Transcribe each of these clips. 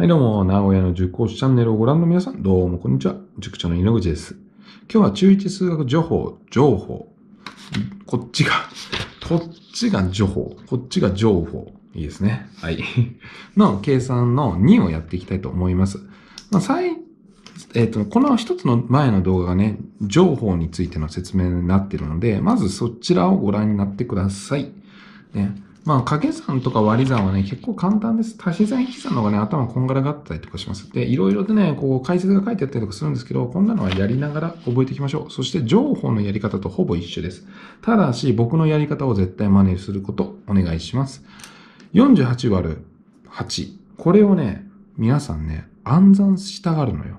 はいどうも、名古屋の塾講師チャンネルをご覧の皆さん、どうもこんにちは。塾長の井ノ口です。今日は中1数学情報、情報。こっちが、こっちが情報、こっちが情報。いいですね。はい。の計算の2をやっていきたいと思います。まあ、最、えっ、ー、と、この一つの前の動画がね、情報についての説明になっているので、まずそちらをご覧になってください。ね。まあ、掛け算とか割り算はね、結構簡単です。足し算引き算の方がね、頭こんがらがったりとかします。で、いろいろでね、こう解説が書いてあったりとかするんですけど、こんなのはやりながら覚えていきましょう。そして、情報のやり方とほぼ一緒です。ただし、僕のやり方を絶対真似すること、お願いします。48割る8。これをね、皆さんね、暗算したがるのよ。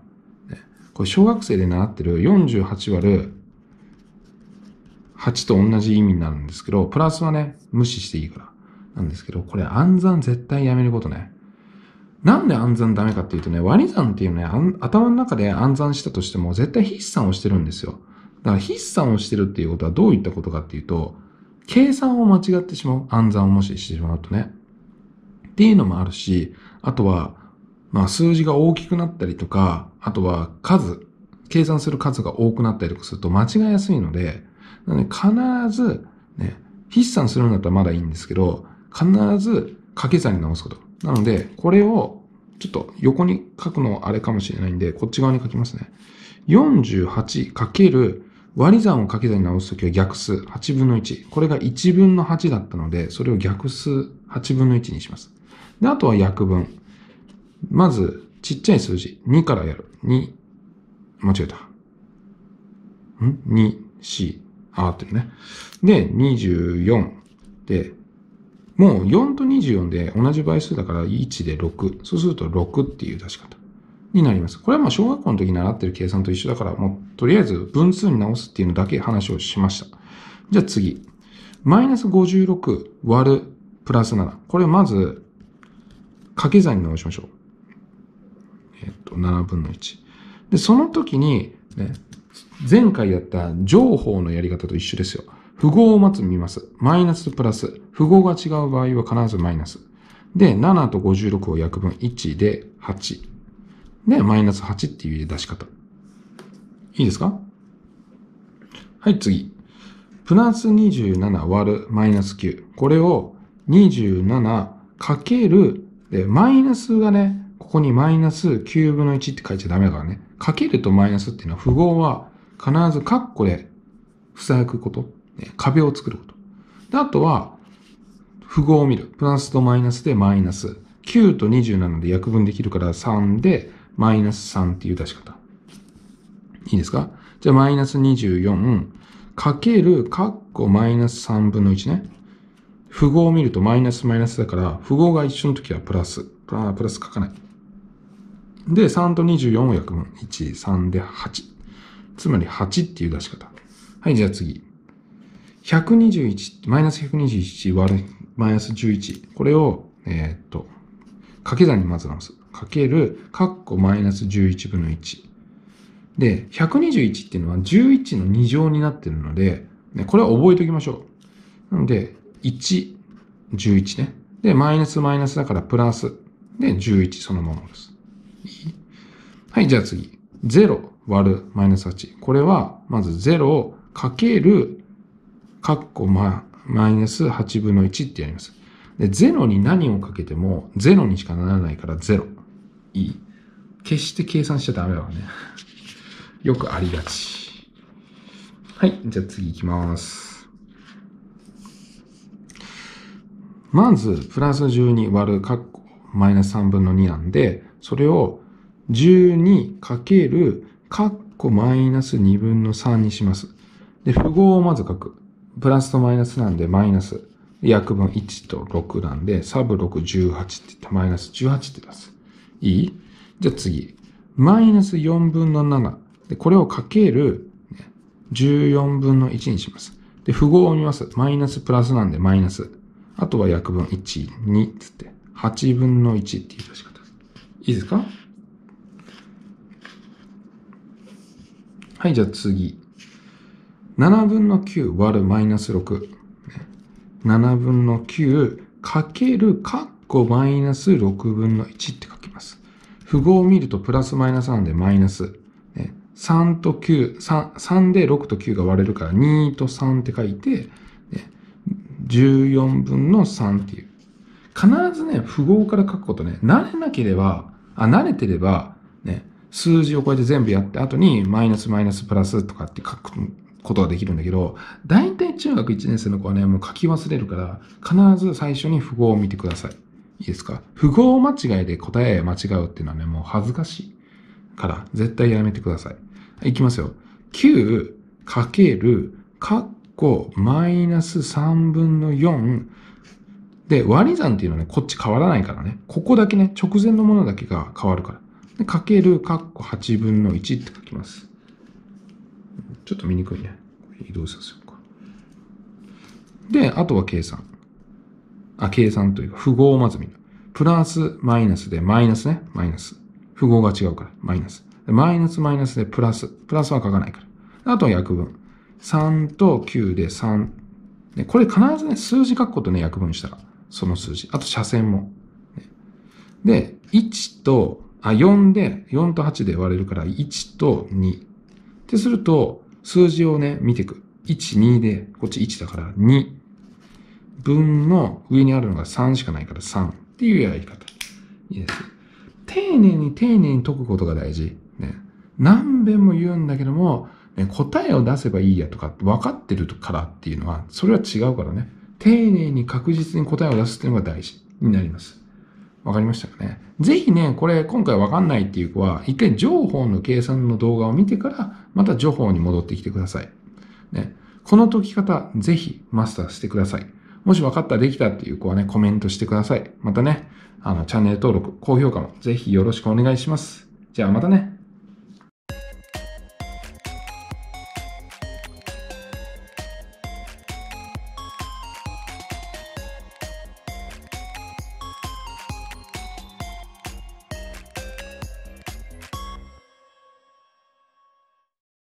ね、これ、小学生で習ってる48割る8と同じ意味になるんですけど、プラスはね、無視していいから。なんですけど、これ暗算絶対やめることね。なんで暗算ダメかっていうとね、割り算っていうね、頭の中で暗算したとしても絶対筆算をしてるんですよ。だから筆算をしてるっていうことはどういったことかっていうと、計算を間違ってしまう。暗算をもししてしまうとね。っていうのもあるし、あとは、まあ数字が大きくなったりとか、あとは数、計算する数が多くなったりとかすると間違いやすいので、なので必ず、ね、筆算するんだったらまだいいんですけど、必ず掛け算に直すこと。なので、これをちょっと横に書くのあれかもしれないんで、こっち側に書きますね。48× 割り算を掛け算に直すときは逆数、8分の1。これが1分の8だったので、それを逆数、8分の1にします。で、あとは約分。まず、ちっちゃい数字。2からやる。2、間違えた。ん ?2、4、あ、合ってるね。で、24。で、もう4と24で同じ倍数だから1で6。そうすると6っていう出し方になります。これはまあ小学校の時に習ってる計算と一緒だから、もうとりあえず分数に直すっていうのだけ話をしました。じゃあ次。マイナス56割るプラス7。これまず、掛け算に直しましょう。えっと、7分の1。で、その時に、ね、前回やった情報のやり方と一緒ですよ。符号をまず見ます。マイナスとプラス。符号が違う場合は必ずマイナス。で、7と56を約分1で8。で、マイナス8っていう出し方。いいですかはい、次。プラス27割るマイナス9。これを27かける、で、マイナスがね、ここにマイナス9分の1って書いちゃダメだからね。かけるとマイナスっていうのは符号は必ずカッコで塞ぐこと。ね、壁を作ること。で、あとは、符号を見る。プラスとマイナスでマイナス。9と27で約分できるから3で、マイナス3っていう出し方。いいですかじゃあ、マイナス24、かける、かっこマイナス3分の1ね。符号を見るとマイナスマイナスだから、符号が一緒の時はプラス。プラス書かない。で、3と24を約分。1、3で8。つまり8っていう出し方。はい、じゃあ次。121、マイナス121割る、マイナス11。これを、えー、っと、掛け算にまず直す。かける、カッコマイナス11分の1。で、121っていうのは11の2乗になってるので、ね、これは覚えておきましょう。なので、1、11ね。で、マイナスマイナスだからプラス。で、11そのままです。はい、じゃあ次。0割るマイナス8。これは、まず0をかけるカッコマイナス8分の1ってやります。で、0に何をかけても0にしかならないから0。いい。決して計算しちゃダメだわね。よくありがち。はい。じゃあ次行きます。まず、プラス12割るカッコマイナス3分の2なんで、それを12かけるカッコマイナス2分の3にします。で、符号をまず書く。プラスとマイナスなんで、マイナス。約分1と6なんで、サブ6、18って言って、マイナス18って出す。いいじゃあ次。マイナス4分の7。で、これをかける、14分の1にします。で、符号を見ます。マイナスプラスなんで、マイナス。あとは約分1、2つって、8分の1っていう出し方。いいですかはい、じゃあ次。7分の9割るマイナス6。7分の9かけるかっこマイナス6分の1って書きます。符号を見るとプラスマイナスなんでマイナス。3と9、3、3で6と9が割れるから2と3って書いて、14分の3っていう。必ずね、符号から書くことね、慣れなければ、あ、慣れてれば、ね、数字をこうやって全部やって後にマイナスマイナスプラスとかって書くことができるんだけど、大体中学1年生の子はね、もう書き忘れるから、必ず最初に符号を見てください。いいですか符号間違いで答え間違うっていうのはね、もう恥ずかしい。から、絶対やめてください。いきますよ。9かける、かっこ、マイナス3分の4。で、割り算っていうのはね、こっち変わらないからね。ここだけね、直前のものだけが変わるから。かける、かっこ8分の1って書きます。ちょっと見にくいね。移動させようか。で、あとは計算。あ、計算というか、符号をまず見る。プラス、マイナスで、マイナスね、マイナス。符号が違うから、マイナス。マイナスマイナスでプラス。プラスは書かないから。あとは約分。3と9で3。ね、これ必ずね、数字書くことね、約分したら。その数字。あと、斜線も。で、1と、あ、4で、4と8で割れるから、1と2。ってすると、数字をね、見ていく。1、2で、こっち1だから、2。分の上にあるのが3しかないから3っていうやり方。いいです。丁寧に丁寧に解くことが大事。ね。何遍も言うんだけども、ね、答えを出せばいいやとか分かってるからっていうのは、それは違うからね。丁寧に確実に答えを出すっていうのが大事になります。わかりましたかね。ぜひね、これ今回わかんないっていう子は、一回情報の計算の動画を見てから、また情報に戻ってきてください。ね。この解き方、ぜひマスターしてください。もし分かった、できたっていう子はね、コメントしてください。またね、あの、チャンネル登録、高評価もぜひよろしくお願いします。じゃあまたね。